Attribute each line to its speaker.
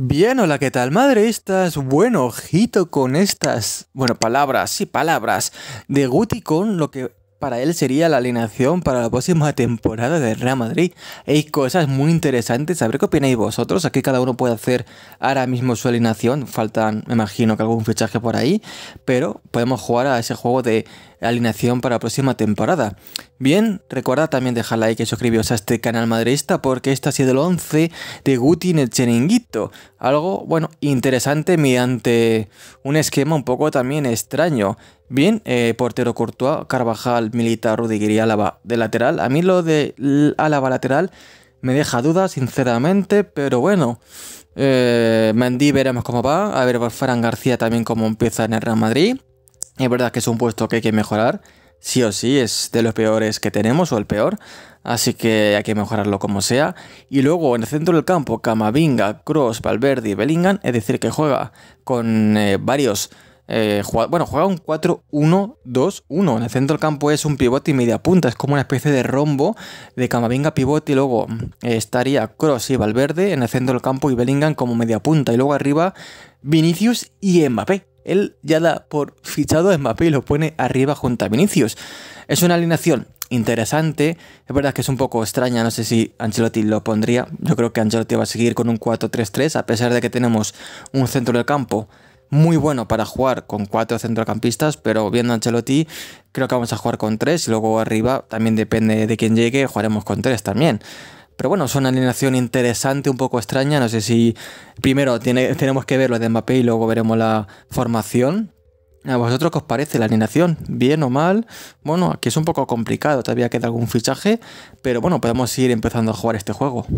Speaker 1: Bien, hola, ¿qué tal, madre? Estás Bueno, ojito con estas, bueno, palabras, sí, palabras de Guti con lo que para él sería la alineación para la próxima temporada de Real Madrid. Hay cosas muy interesantes, a ver qué opináis vosotros. Aquí cada uno puede hacer ahora mismo su alineación. Faltan, me imagino, que algún fichaje por ahí, pero podemos jugar a ese juego de alineación para la próxima temporada. Bien, recuerda también dejar like y suscribiros a este canal madridista porque este ha sido el 11 de Guti en el Chiringuito. Algo, bueno, interesante mediante un esquema un poco también extraño. Bien, eh, portero Courtois, Carvajal, Militar, Rudiger y Álava de lateral. A mí lo de Álava lateral me deja dudas, sinceramente, pero bueno. Eh, veremos cómo va. A ver, Farán García también cómo empieza en el Real Madrid. Es verdad que es un puesto que hay que mejorar. Sí o sí, es de los peores que tenemos, o el peor. Así que hay que mejorarlo como sea. Y luego en el centro del campo, Camavinga, Cross, Valverde y Bellingham. Es decir, que juega con eh, varios eh, bueno, juega un 4-1-2-1. En el centro del campo es un pivote y media punta. Es como una especie de rombo de Camavinga pivote y luego mm, estaría Cross y Valverde en el centro del campo y Bellingham como media punta. Y luego arriba Vinicius y Mbappé. Él ya da por fichado a Mbappé y lo pone arriba junto a Vinicius. Es una alineación interesante. Es verdad que es un poco extraña, no sé si Ancelotti lo pondría. Yo creo que Ancelotti va a seguir con un 4-3-3 a pesar de que tenemos un centro del campo muy bueno para jugar con cuatro centrocampistas, pero viendo a Ancelotti, creo que vamos a jugar con tres y luego arriba, también depende de quién llegue, jugaremos con tres también. Pero bueno, es una alineación interesante, un poco extraña. No sé si primero tenemos que verlo lo de Mbappé y luego veremos la formación. ¿A vosotros qué os parece la alineación? ¿Bien o mal? Bueno, aquí es un poco complicado, todavía queda algún fichaje, pero bueno, podemos ir empezando a jugar este juego.